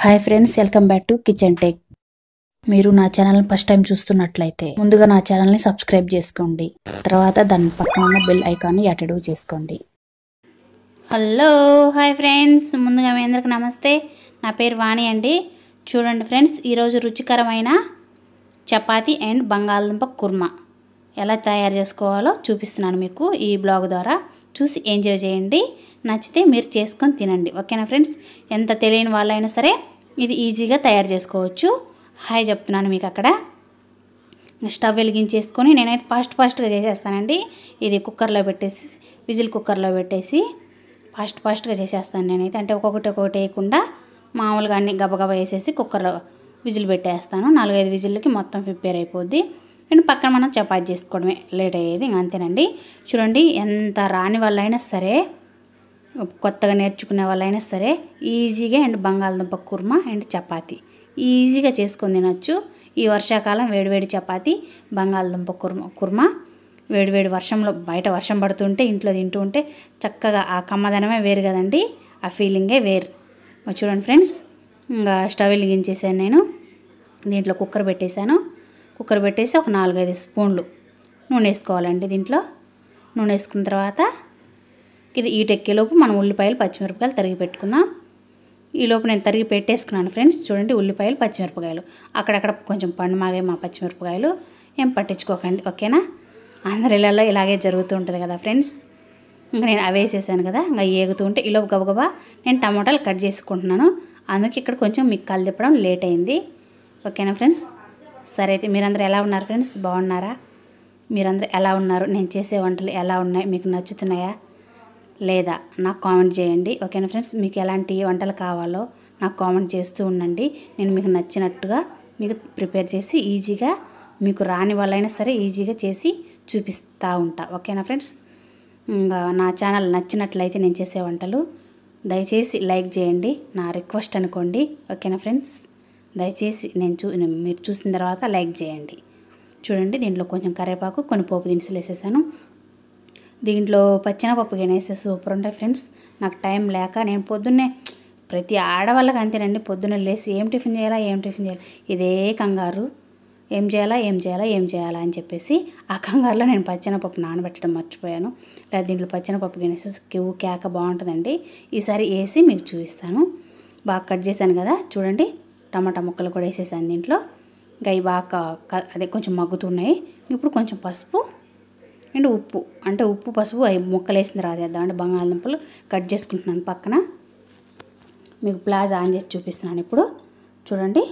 hi friends welcome back to kitchen tech మీరు నా ఛానల్ని ఫస్ట్ టైం చూస్తున్నట్లయితే ముందుగా నా ఛానల్ని సబ్స్క్రైబ్ చేసుకోండి తర్వాత దాని పక్కన ఉన్న బెల్ ఐకాన్ని అటడూ చేసుకోండి హలో హాయ్ ఫ్రెండ్స్ ముందుగా మీ అందరికి నమస్తే నా పేరు వాణి అండి చూడండి ఫ్రెండ్స్ ఈరోజు రుచికరమైన చపాతి అండ్ బంగాళదుంప కుర్మా ఎలా తయారు చేసుకోవాలో చూపిస్తున్నాను మీకు ఈ బ్లాగ్ ద్వారా చూసి ఎంజాయ్ చేయండి నచ్చితే మీరు చేసుకొని తినండి ఓకేనా ఫ్రెండ్స్ ఎంత తెలియని వాళ్ళైనా సరే ఇది ఈజీగా తయారు చేసుకోవచ్చు హాయ్ చెప్తున్నాను మీకు అక్కడ స్టవ్ వెలిగించేసుకొని నేనైతే ఫాస్ట్ ఫాస్ట్గా చేసేస్తానండి ఇది కుక్కర్లో పెట్టేసి విజిల్ కుక్కర్లో పెట్టేసి ఫాస్ట్ ఫాస్ట్గా చేసేస్తాను నేనైతే అంటే ఒక్కొక్కటి ఒక్కొక్కటి వేయకుండా మామూలుగా అన్ని గబగబా వేసేసి కుక్కర్లో విజిల్ పెట్టేస్తాను నాలుగైదు విజిల్కి మొత్తం ప్రిపేర్ అయిపోద్ది అండ్ పక్కన మనం చపాతి చేసుకోవడమే లేట్ అయ్యేది అంతేనండి చూడండి ఎంత రాని వాళ్ళైనా సరే కొత్తగా నేర్చుకునే వాళ్ళైనా సరే ఈజీగా అండ్ బంగాళదుంప కుర్మా అండ్ చపాతి ఈజీగా చేసుకొని తినొచ్చు ఈ వర్షాకాలం వేడివేడి చపాతి బంగాళదుంప కుర్మ కుర్మా వేడివేడి వర్షంలో బయట వర్షం పడుతుంటే ఇంట్లో తింటూ ఉంటే చక్కగా ఆ కమ్మదనమే వేరు కదండి ఆ ఫీలింగే వేరు చూడండి ఫ్రెండ్స్ ఇంకా స్టవ్ వెలిగించేసాను నేను దీంట్లో కుక్కర్ పెట్టేశాను కుక్కర్ పెట్టేసి ఒక నాలుగైదు స్పూన్లు నూనె వేసుకోవాలండి దీంట్లో నూనె వేసుకున్న తర్వాత ఇది ఈ మనం ఉల్లిపాయలు పచ్చిమిరపకాయలు తరిగి పెట్టుకుందాం ఈలోపు నేను తరిగి పెట్టేసుకున్నాను ఫ్రెండ్స్ చూడండి ఉల్లిపాయలు పచ్చిమిరపకాయలు అక్కడక్కడ కొంచెం పండు మాగే మా పచ్చిమిరపకాయలు ఏం పట్టించుకోకండి ఓకేనా అందరిలలో ఇలాగే జరుగుతూ ఉంటుంది కదా ఫ్రెండ్స్ ఇంకా నేను అవేసేసాను కదా ఇంకా ఏగుతూ ఉంటే ఈలోపు గబగబా నేను టమాటాలు కట్ చేసుకుంటున్నాను అందుకే ఇక్కడ కొంచెం మీకు తిప్పడం లేట్ అయింది ఓకేనా ఫ్రెండ్స్ సరే అయితే మీరందరూ ఎలా ఉన్నారు ఫ్రెండ్స్ బాగున్నారా మీరందరూ ఎలా ఉన్నారు నేను చేసే వంటలు ఎలా ఉన్నాయి మీకు నచ్చుతున్నాయా లేదా నాకు కామెంట్ చేయండి ఓకేనా ఫ్రెండ్స్ మీకు ఎలాంటి వంటలు కావాలో నాకు కామెంట్ చేస్తూ ఉండండి నేను మీకు నచ్చినట్టుగా మీకు ప్రిపేర్ చేసి ఈజీగా మీకు రాని వాళ్ళైనా సరే ఈజీగా చేసి చూపిస్తూ ఉంటా ఓకేనా ఫ్రెండ్స్ ఇంకా నా ఛానల్ నచ్చినట్లయితే నేను చేసే వంటలు దయచేసి లైక్ చేయండి నా రిక్వెస్ట్ అనుకోండి ఓకేనా ఫ్రెండ్స్ దయచేసి నేను చూ మీరు చూసిన తర్వాత లైక్ చేయండి చూడండి దీంట్లో కొంచెం కరివేపాకు కొన్ని పోపు దినుసులు వేసేసాను దీంట్లో పచ్చినపప్పు కానీ సూపర్ ఉంటాయి ఫ్రెండ్స్ నాకు టైం లేక నేను పొద్దున్నే ప్రతి ఆడవాళ్ళకి అంతేనండి పొద్దున్న లేసి ఏం టిఫిన్ చేయాలా ఏం టిఫిన్ చేయాలి ఇదే కంగారు ఏం చేయాలా ఏం చేయాలా ఏం చేయాలా అని చెప్పేసి ఆ కంగారులో నేను పప్పు నానబెట్టడం మర్చిపోయాను లేదా దీంట్లో పప్పు గినేసి క్యూ కేక బాగుంటుందండి ఈసారి వేసి మీకు చూపిస్తాను బాగా కట్ చేశాను కదా చూడండి టమాటా ముక్కలు కూడా వేసేసాను దీంట్లో ఇంకా ఇవి బాగా అదే కొంచెం మగ్గుతున్నాయి ఇప్పుడు కొంచెం పసుపు అండ్ ఉప్పు అంటే ఉప్పు పసుపు అవి ముక్కలు వేసిన తర్వాత వేద్దాం అంటే బంగాళదుంపలు కట్ చేసుకుంటున్నాను పక్కన మీకు ప్లాజ్ ఆన్ చేసి చూపిస్తున్నాను ఇప్పుడు చూడండి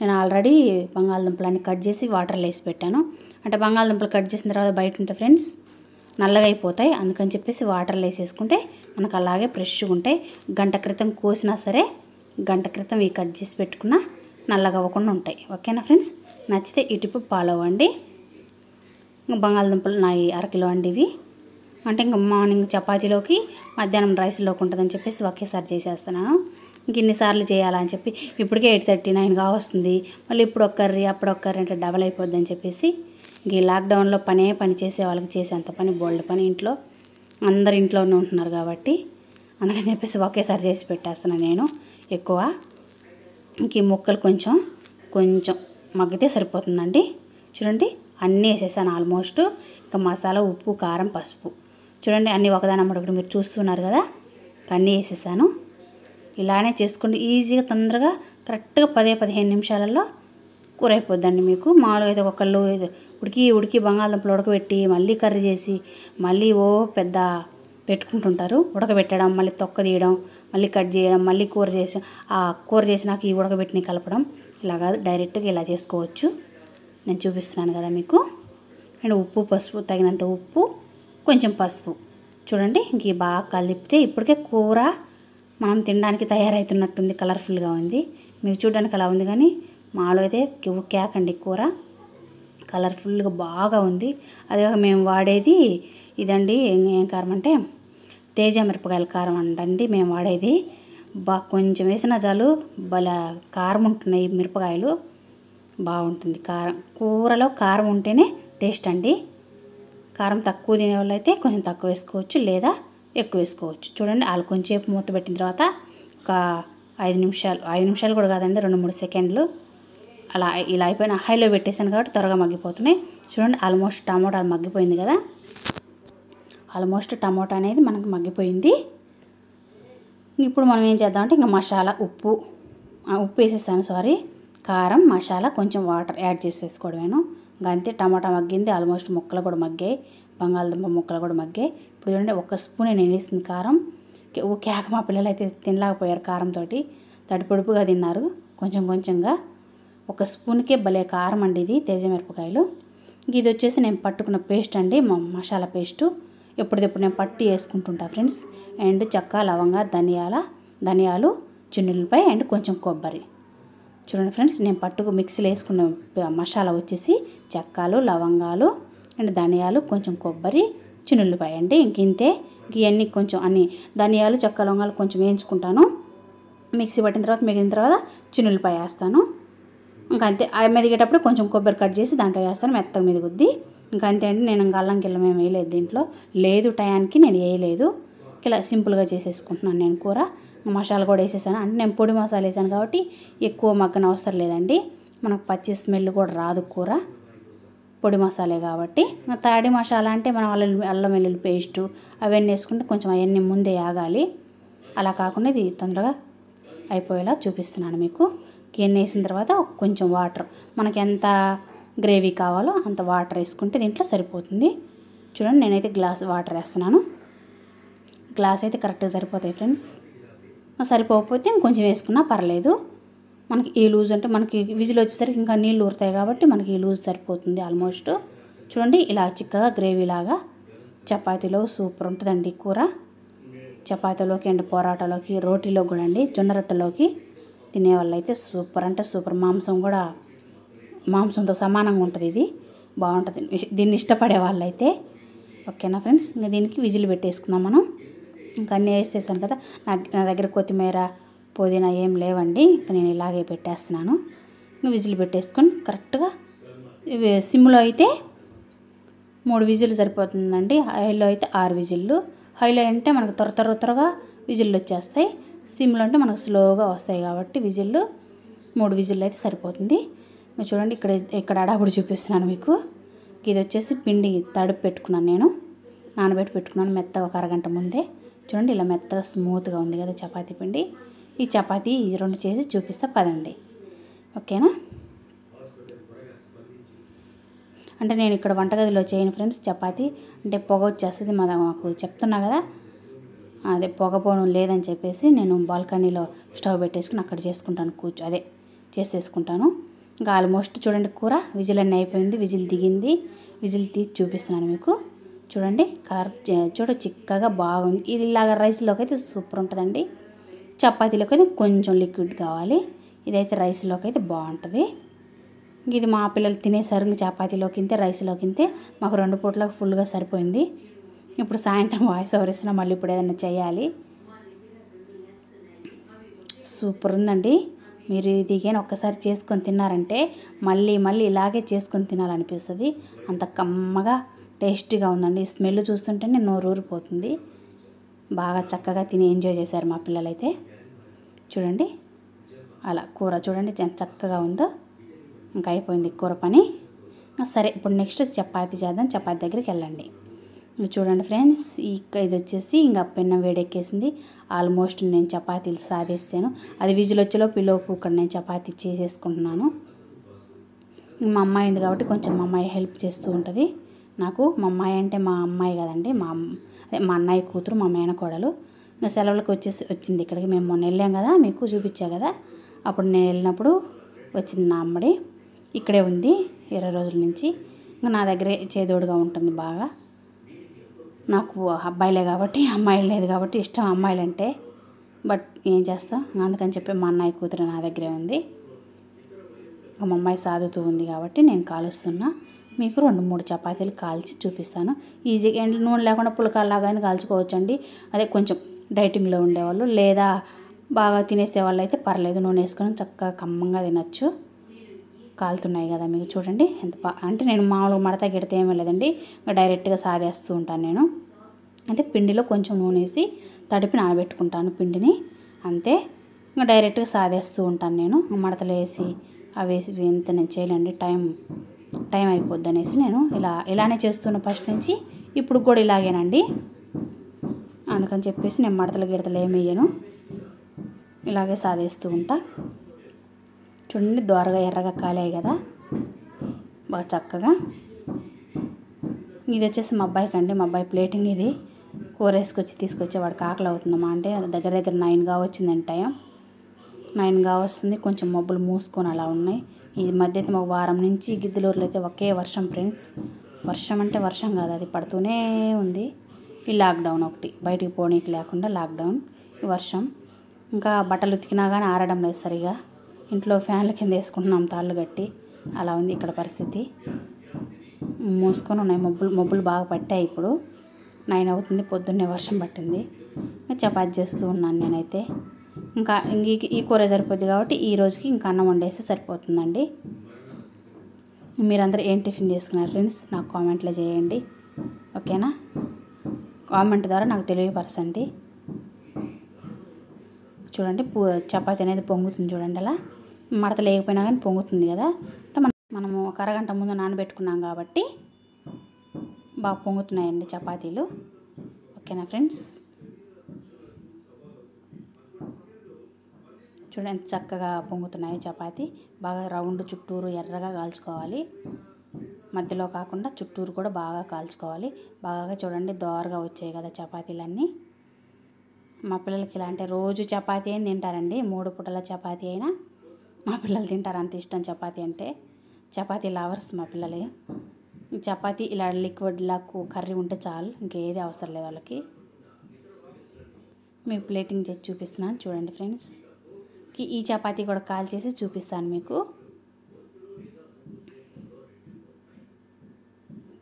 నేను ఆల్రెడీ బంగాళదుంపలన్నీ కట్ చేసి వాటర్లో వేసి పెట్టాను అంటే బంగాళదుంపలు కట్ చేసిన తర్వాత బయట ఉంటాయి ఫ్రెండ్స్ నల్లగా అయిపోతాయి అందుకని చెప్పేసి వాటర్లో వేసేసుకుంటే మనకు అలాగే ఫ్రెష్గా ఉంటాయి గంట క్రితం కోసినా సరే గంట క్రితం ఈ కట్ చేసి పెట్టుకున్న నల్లగా అవ్వకుండా ఉంటాయి ఓకేనా ఫ్రెండ్స్ నచ్చితే ఈ టిప్ ఫాలో అవ్వండి బంగాళదుంపలు నాయి అరకిలో అండి ఇవి అంటే ఇంకా మార్నింగ్ చపాతీలోకి మధ్యాహ్నం రైస్లోకి ఉంటుందని చెప్పేసి ఒకేసారి చేసేస్తున్నాను ఇంకెన్నిసార్లు చేయాలని చెప్పి ఇప్పటికే ఎయిట్ థర్టీ నైన్ కావస్తుంది మళ్ళీ ఇప్పుడు ఒక్కరి కర్రీ అప్పుడు అంటే డబల్ అయిపోద్దని చెప్పేసి ఇంక ఈ లాక్డౌన్లో పనే పని చేసే వాళ్ళకి చేసేంత పని బోల్డ్ పని ఇంట్లో అందరు ఇంట్లోనే ఉంటున్నారు కాబట్టి అందుకని చెప్పేసి ఒకేసారి చేసి పెట్టేస్తున్నాను నేను ఎక్కువ ఇంక ఈ ముక్కలు కొంచెం కొంచెం మగ్గితే సరిపోతుందండి చూడండి అన్నీ వేసేసాను ఆల్మోస్ట్ ఇంకా మసాలా ఉప్పు కారం పసుపు చూడండి అన్నీ ఒకటి మీరు చూస్తున్నారు కదా అన్నీ వేసేసాను ఇలానే చేసుకోండి ఈజీగా తొందరగా కరెక్ట్గా పదే పదిహేను నిమిషాలలో కూర అయిపోద్దండి మీకు మామూలుగా అయితే ఒకళ్ళు ఉడికి ఉడికి బంగాళదుంపలు ఉడకబెట్టి మళ్ళీ కర్రీ చేసి మళ్ళీ ఓ పెద్ద పెట్టుకుంటుంటారు ఉడకబెట్టడం మళ్ళీ తొక్క తీయడం మళ్ళీ కట్ చేయడం మళ్ళీ కూర చేసి ఆ కూర చేసినాక ఈ ఉడకబెట్టిని కలపడం ఇలాగా డైరెక్ట్గా ఇలా చేసుకోవచ్చు నేను చూపిస్తున్నాను కదా మీకు అండ్ ఉప్పు పసుపు తగినంత ఉప్పు కొంచెం పసుపు చూడండి ఇంక బాగా కలిపితే ఇప్పటికే కూర మనం తినడానికి తయారవుతున్నట్టుంది కలర్ఫుల్గా ఉంది మీకు చూడడానికి అలా ఉంది కానీ మాలో అయితే క్యాక్ అండి కూర కలర్ఫుల్గా బాగా ఉంది అదే మేము వాడేది ఇదండి ఏం కారమంటే తేజ మిరపకాయల కారం అండి మేము వాడేది బా కొంచెం వేసిన చాలు భలే కారం ఉంటున్నాయి మిరపకాయలు బాగుంటుంది కారం కూరలో కారం ఉంటేనే టేస్ట్ అండి కారం తక్కువ తినే కొంచెం తక్కువ వేసుకోవచ్చు లేదా ఎక్కువ వేసుకోవచ్చు చూడండి వాళ్ళు కొంచెంసేపు మూత పెట్టిన తర్వాత ఒక ఐదు నిమిషాలు ఐదు నిమిషాలు కూడా కాదండి రెండు మూడు సెకండ్లు అలా ఇలా అయిపోయిన హైలో పెట్టేశాను కాబట్టి త్వరగా మగ్గిపోతున్నాయి చూడండి ఆల్మోస్ట్ టమాటాలు మగ్గిపోయింది కదా ఆల్మోస్ట్ టమాటా అనేది మనకు మగ్గిపోయింది ఇప్పుడు మనం ఏం చేద్దామంటే ఇంకా మసాలా ఉప్పు ఉప్పు వేసేసాను సారీ కారం మసాలా కొంచెం వాటర్ యాడ్ చేసేసుకోవడమేను ఇంకా అంతే టమాటా మగ్గింది ఆల్మోస్ట్ ముక్కలు కూడా మగ్గాయి బంగాళదుంప ముక్కలు కూడా మగ్గాయి ఇప్పుడు చూడండి ఒక స్పూన్ నేను వేసింది కారం ఓ కేక మా పిల్లలు అయితే తినలేకపోయారు కారంతో తడిపొడుపుగా తిన్నారు కొంచెం కొంచెంగా ఒక స్పూన్కే భలే కారం అండి ఇది తేజ మిరపకాయలు ఇది వచ్చేసి నేను పట్టుకున్న పేస్ట్ అండి మసాలా పేస్టు ఎప్పటిదప్పుడు నేను పట్టి వేసుకుంటుంటా ఫ్రెండ్స్ అండ్ చెక్క లవంగ ధనియాల ధనియాలు చిన్నులపై అండ్ కొంచెం కొబ్బరి చూడండి ఫ్రెండ్స్ నేను పట్టుకు మిక్సీలో వేసుకున్న మసాలా వచ్చేసి చక్కాలు లవంగాలు అండ్ ధనియాలు కొంచెం కొబ్బరి చిన్నులపై అండి ఇంక ఇంతే ఇవన్నీ కొంచెం అన్ని ధనియాలు చెక్క లవంగాలు కొంచెం వేయించుకుంటాను మిక్సీ పట్టిన తర్వాత మిగిలిన తర్వాత చిన్నులపై వేస్తాను ఇంకా అంతే మెదిగేటప్పుడు కొంచెం కొబ్బరి కట్ చేసి దాంట్లో వేస్తాను మెత్తగా మెదుగుద్ది ఇంకా అంతే అంటే నేను ఇంకా అల్లం కిల్లం ఏమి వేయలేదు దీంట్లో లేదు టయానికి నేను వేయలేదు ఇలా సింపుల్గా చేసేసుకుంటున్నాను నేను కూర మసాలా కూడా వేసేసాను అంటే నేను పొడి మసాలా వేసాను కాబట్టి ఎక్కువ మగ్గన అవసరం లేదండి మనకు పచ్చి స్మెల్ కూడా రాదు కూర పొడి మసాలే కాబట్టి తాడి మసాలా అంటే మనం అల్లం అల్లం వెల్లుల్లి పేస్టు అవన్నీ వేసుకుంటే కొంచెం అవన్నీ ముందే ఆగాలి అలా కాకుండా ఇది తొందరగా అయిపోయేలా చూపిస్తున్నాను మీకు గిన్నె వేసిన తర్వాత కొంచెం వాటర్ మనకి ఎంత గ్రేవీ కావాలో అంత వాటర్ వేసుకుంటే దీంట్లో సరిపోతుంది చూడండి నేనైతే గ్లాస్ వాటర్ వేస్తున్నాను గ్లాస్ అయితే కరెక్ట్గా సరిపోతాయి ఫ్రెండ్స్ సరిపోకపోతే ఇంకొంచెం వేసుకున్నా పర్లేదు మనకి ఈ లూజ్ అంటే మనకి విజిల్ వచ్చేసరికి ఇంకా నీళ్ళు ఊరుతాయి కాబట్టి మనకి ఈ లూజ్ సరిపోతుంది ఆల్మోస్ట్ చూడండి ఇలా చిక్కగా గ్రేవీలాగా చపాతీలో సూపర్ ఉంటుందండి కూర చపాతీలోకి అండ్ పొరాటలోకి రోటీలో కూడా అండి జొన్న రొట్టెలోకి తినేవాళ్ళు అయితే సూపర్ అంటే సూపర్ మాంసం కూడా మాంసంతో సమానంగా ఉంటుంది ఇది బాగుంటుంది దీన్ని ఇష్టపడే వాళ్ళైతే ఓకేనా ఫ్రెండ్స్ ఇంకా దీనికి విజిల్ పెట్టేసుకుందాం మనం ఇంకా అన్నీ వేసేసాను కదా నా నా దగ్గర కొత్తిమీర పుదీనా ఏం లేవండి ఇంకా నేను ఇలాగే పెట్టేస్తున్నాను ఇంకా విజిల్ పెట్టేసుకొని కరెక్ట్గా సిమ్లో అయితే మూడు విజిల్ సరిపోతుందండి హైలో అయితే ఆరు విజిల్లు హైలో అంటే మనకు త్వర త్వర త్వరగా విజిల్లు వచ్చేస్తాయి సిమ్లు అంటే మనకు స్లోగా వస్తాయి కాబట్టి విజిల్లు మూడు విజిల్లు అయితే సరిపోతుంది మీరు చూడండి ఇక్కడ ఇక్కడ అడాబుడి చూపిస్తున్నాను మీకు ఇది వచ్చేసి పిండి తడుపు పెట్టుకున్నాను నేను నానబెట్టి పెట్టుకున్నాను మెత్తగా ఒక అరగంట ముందే చూడండి ఇలా మెత్తగా స్మూత్గా ఉంది కదా చపాతీ పిండి ఈ చపాతీ ఈ రెండు చేసి చూపిస్తే పదండి ఓకేనా అంటే నేను ఇక్కడ వంటగదిలో చేయను ఫ్రెండ్స్ చపాతి అంటే పొగ వచ్చేస్తుంది మా మాకు చెప్తున్నా కదా అదే పొగపోను లేదని చెప్పేసి నేను బాల్కనీలో స్టవ్ పెట్టేసుకుని అక్కడ చేసుకుంటాను కూర్చో అదే చేసేసుకుంటాను ఇంకా ఆల్మోస్ట్ చూడండి కూర విజిల్ అన్నీ అయిపోయింది విజిల్ దిగింది విజిల్ తీసి చూపిస్తున్నాను మీకు చూడండి కలర్ చూడ చిక్కగా బాగుంది ఇది ఇలాగ రైస్లోకి అయితే సూపర్ ఉంటుందండి చపాతీలోకి అయితే కొంచెం లిక్విడ్ కావాలి ఇదైతే రైస్లోకి అయితే బాగుంటుంది ఇది మా పిల్లలు తినేసారు ఇంక చపాతీలోకి ఇంతే రైస్లోకి ఇంతే మాకు రెండు పూటలకు ఫుల్గా సరిపోయింది ఇప్పుడు సాయంత్రం వాయిస్ ఓవర్ ఇస్తున్నా మళ్ళీ ఇప్పుడు ఏదైనా చేయాలి సూపర్ ఉందండి మీరు ఇది కానీ ఒక్కసారి చేసుకొని తిన్నారంటే మళ్ళీ మళ్ళీ ఇలాగే చేసుకొని తినాలనిపిస్తుంది అంత కమ్మగా టేస్టీగా ఉందండి స్మెల్ చూస్తుంటేనే నోరూరిపోతుంది బాగా చక్కగా తిని ఎంజాయ్ చేశారు మా పిల్లలైతే చూడండి అలా కూర చూడండి చక్కగా ఉందో ఇంకా అయిపోయింది కూర పని సరే ఇప్పుడు నెక్స్ట్ చపాతి చేద్దాం చపాతి దగ్గరికి వెళ్ళండి చూడండి ఫ్రెండ్స్ ఇక ఇది వచ్చేసి ఇంకా పెన్నం వేడెక్కేసింది ఆల్మోస్ట్ నేను చపాతీలు సాధిస్తాను అది విజిల్ వచ్చేలో ఈలోపు ఇక్కడ నేను చపాతీ చేసేసుకుంటున్నాను మా అమ్మాయి ఉంది కాబట్టి కొంచెం మా అమ్మాయి హెల్ప్ చేస్తూ ఉంటుంది నాకు మా అమ్మాయి అంటే మా అమ్మాయి కదండి మా అదే మా అన్నయ్య కూతురు మా కోడలు ఇంకా సెలవులకు వచ్చేసి వచ్చింది ఇక్కడికి మేము మొన్న వెళ్ళాం కదా మీకు చూపించా కదా అప్పుడు నేను వెళ్ళినప్పుడు వచ్చింది నా అమ్మడి ఇక్కడే ఉంది ఇరవై రోజుల నుంచి ఇంకా నా దగ్గరే చేదోడుగా ఉంటుంది బాగా నాకు అబ్బాయిలే కాబట్టి అమ్మాయిలు లేదు కాబట్టి ఇష్టం అమ్మాయిలు అంటే బట్ ఏం చేస్తాం అందుకని చెప్పి మా అన్నయ్య కూతురు నా దగ్గరే ఉంది మా అమ్మాయి సాదుతూ ఉంది కాబట్టి నేను కాలుస్తున్నా మీకు రెండు మూడు చపాతీలు కాల్చి చూపిస్తాను ఈజీగా అండ్ నూనె లేకుండా పులకాల్లాగానే అండి అదే కొంచెం డైటింగ్లో ఉండేవాళ్ళు లేదా బాగా తినేసే వాళ్ళు అయితే పర్లేదు నూనె వేసుకొని చక్కగా కమ్మంగా తినచ్చు కాలుతున్నాయి కదా మీకు చూడండి ఎంత అంటే నేను మామూలుగా మడత గిడితే ఏమీ లేదండి డైరెక్ట్గా సాదేస్తూ ఉంటాను నేను అంటే పిండిలో కొంచెం నూనె వేసి తడిపి నానబెట్టుకుంటాను పిండిని అంతే ఇంకా డైరెక్ట్గా సాదేస్తూ ఉంటాను నేను మడతలు వేసి అవి వేసి ఇంత నేను చేయలేండి టైం టైం అయిపోద్ది అనేసి నేను ఇలా ఇలానే చేస్తున్న ఫస్ట్ నుంచి ఇప్పుడు కూడా ఇలాగేనండి అందుకని చెప్పేసి నేను మడతలు గిడతలు ఏమి వేయను ఇలాగే సాధిస్తూ ఉంటా చూడండి ద్వారగా ఎర్రగా కాలాయి కదా బాగా చక్కగా ఇది వచ్చేసి మా అబ్బాయికి అండి మా అబ్బాయి ప్లేటింగ్ ఇది కూర వేసుకొచ్చి తీసుకొచ్చి వాడికి ఆకలి అవుతుందమ్మా అంటే దగ్గర దగ్గర నైన్గా వచ్చిందండి టైం నైన్గా వస్తుంది కొంచెం మబ్బులు మూసుకొని అలా ఉన్నాయి ఈ మధ్య అయితే మా వారం నుంచి గిద్దలూరులో అయితే ఒకే వర్షం ఫ్రెండ్స్ వర్షం అంటే వర్షం కాదు అది పడుతూనే ఉంది ఈ లాక్డౌన్ ఒకటి బయటికి పోనీకి లేకుండా లాక్డౌన్ ఈ వర్షం ఇంకా బట్టలు ఉతికినా కానీ ఆరడం లేదు సరిగా ఇంట్లో ఫ్యాన్ల కింద వేసుకుంటున్నాం తాళ్ళు కట్టి అలా ఉంది ఇక్కడ పరిస్థితి మూసుకొని ఉన్నాయి మబ్బులు మబ్బులు బాగా పట్టాయి ఇప్పుడు నైన్ అవుతుంది పొద్దున్నే వర్షం పట్టింది చపాతి చేస్తూ ఉన్నాను నేనైతే ఇంకా ఈ కూర సరిపోద్ది కాబట్టి ఈ రోజుకి ఇంకా అన్నం వండేస్తే సరిపోతుందండి మీరందరూ ఏం టిఫిన్ చేసుకున్నారు ఫ్రెండ్స్ నాకు కామెంట్లో చేయండి ఓకేనా కామెంట్ ద్వారా నాకు తెలియపరచండి చూడండి చపాతి అనేది పొంగుతుంది చూడండి అలా మడత లేకపోయినా కానీ పొంగుతుంది కదా అంటే మనం మనము ఒక అరగంట ముందు నానబెట్టుకున్నాం కాబట్టి బాగా పొంగుతున్నాయండి చపాతీలు ఓకేనా ఫ్రెండ్స్ చూడండి చక్కగా పొంగుతున్నాయి చపాతీ బాగా రౌండ్ చుట్టూరు ఎర్రగా కాల్చుకోవాలి మధ్యలో కాకుండా చుట్టూరు కూడా బాగా కాల్చుకోవాలి బాగా చూడండి దోరగా వచ్చాయి కదా చపాతీలన్నీ మా పిల్లలకి ఇలాంటి రోజు చపాతీ అని తింటారండి మూడు పూటల చపాతీ అయినా మా పిల్లలు తింటారు అంత ఇష్టం చపాతి అంటే చపాతీ లవర్స్ మా పిల్లలు చపాతి ఇలా లిక్విడ్ లాక్ కర్రీ ఉంటే చాలు ఇంకేది అవసరం లేదు వాళ్ళకి మీకు ప్లేటింగ్ చేసి చూపిస్తున్నాను చూడండి ఫ్రెండ్స్ ఈ చపాతీ కూడా కాల్ చేసి చూపిస్తాను మీకు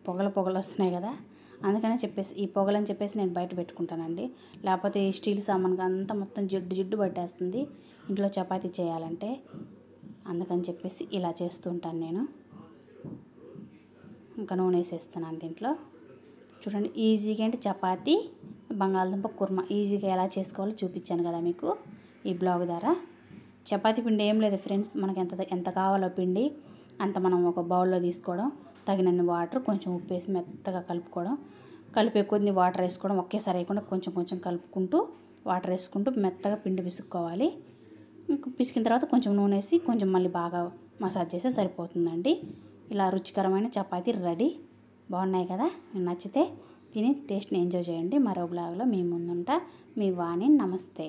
పొగలు పొగలు వస్తున్నాయి కదా అందుకనే చెప్పేసి ఈ పొగలని చెప్పేసి నేను బయట పెట్టుకుంటానండి లేకపోతే ఈ స్టీల్ సామాన్కి అంతా మొత్తం జిడ్డు జిడ్డు పట్టేస్తుంది ఇంట్లో చపాతీ చేయాలంటే అందుకని చెప్పేసి ఇలా చేస్తూ ఉంటాను నేను ఇంకా నూనె వేసేస్తున్నాను దీంట్లో చూడండి ఈజీగా అంటే చపాతి బంగాళదుంప కుర్మా ఈజీగా ఎలా చేసుకోవాలో చూపించాను కదా మీకు ఈ బ్లాగ్ ద్వారా చపాతి పిండి ఏం లేదు ఫ్రెండ్స్ మనకి ఎంత ఎంత కావాలో పిండి అంత మనం ఒక బౌల్లో తీసుకోవడం తగినన్ని వాటర్ కొంచెం ఉప్పు వేసి మెత్తగా కలుపుకోవడం కలిపే కొద్ది వాటర్ వేసుకోవడం ఒకేసారి వేయకుండా కొంచెం కొంచెం కలుపుకుంటూ వాటర్ వేసుకుంటూ మెత్తగా పిండి విసుక్కోవాలి పిసికిన తర్వాత కొంచెం నూనె వేసి కొంచెం మళ్ళీ బాగా మసాజ్ చేస్తే సరిపోతుందండి ఇలా రుచికరమైన చపాతీ రెడీ బాగున్నాయి కదా నచ్చితే తిని టేస్ట్ని ఎంజాయ్ చేయండి మరో బ్లాగ్లో మీ ముందుంటా మీ వాణి నమస్తే